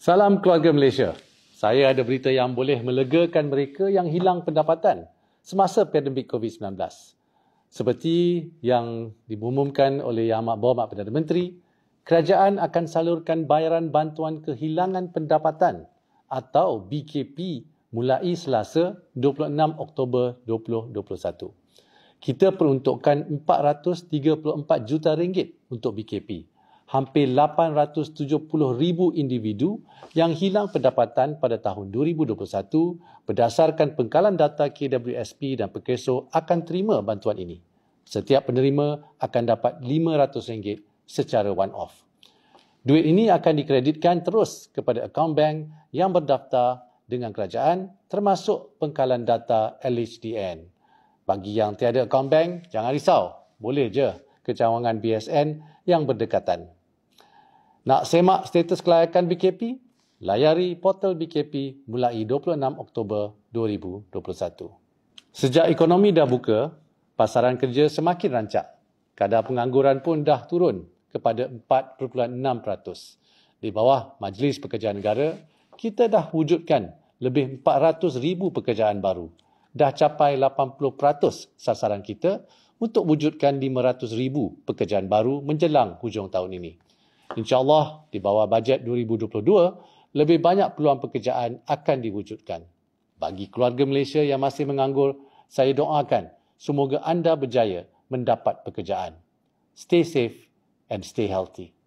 Salam keluarga Malaysia. Saya ada berita yang boleh melegakan mereka yang hilang pendapatan semasa pandemik COVID-19. Seperti yang diumumkan oleh Yang Amat Bawah Perdana Menteri, kerajaan akan salurkan bayaran bantuan kehilangan pendapatan atau BKP mulai selasa 26 Oktober 2021. Kita peruntukkan 434 juta ringgit untuk BKP hampir 870 ribu individu yang hilang pendapatan pada tahun 2021 berdasarkan pengkalan data KWSP dan Perkeso akan terima bantuan ini. Setiap penerima akan dapat RM500 secara one-off. Duit ini akan dikreditkan terus kepada akaun bank yang berdaftar dengan kerajaan termasuk pengkalan data LHDN. Bagi yang tiada akaun bank, jangan risau. Boleh je kecawangan BSN yang berdekatan. Nak semak status kelayakan BKP? Layari portal BKP mulai 26 Oktober 2021. Sejak ekonomi dah buka, pasaran kerja semakin rancak. Kadar pengangguran pun dah turun kepada 4.6%. Di bawah Majlis Pekerjaan Negara, kita dah wujudkan lebih 400,000 pekerjaan baru. Dah capai 80% sasaran kita untuk wujudkan 500,000 pekerjaan baru menjelang hujung tahun ini. InsyaAllah di bawah bajet 2022, lebih banyak peluang pekerjaan akan diwujudkan. Bagi keluarga Malaysia yang masih menganggur, saya doakan semoga anda berjaya mendapat pekerjaan. Stay safe and stay healthy.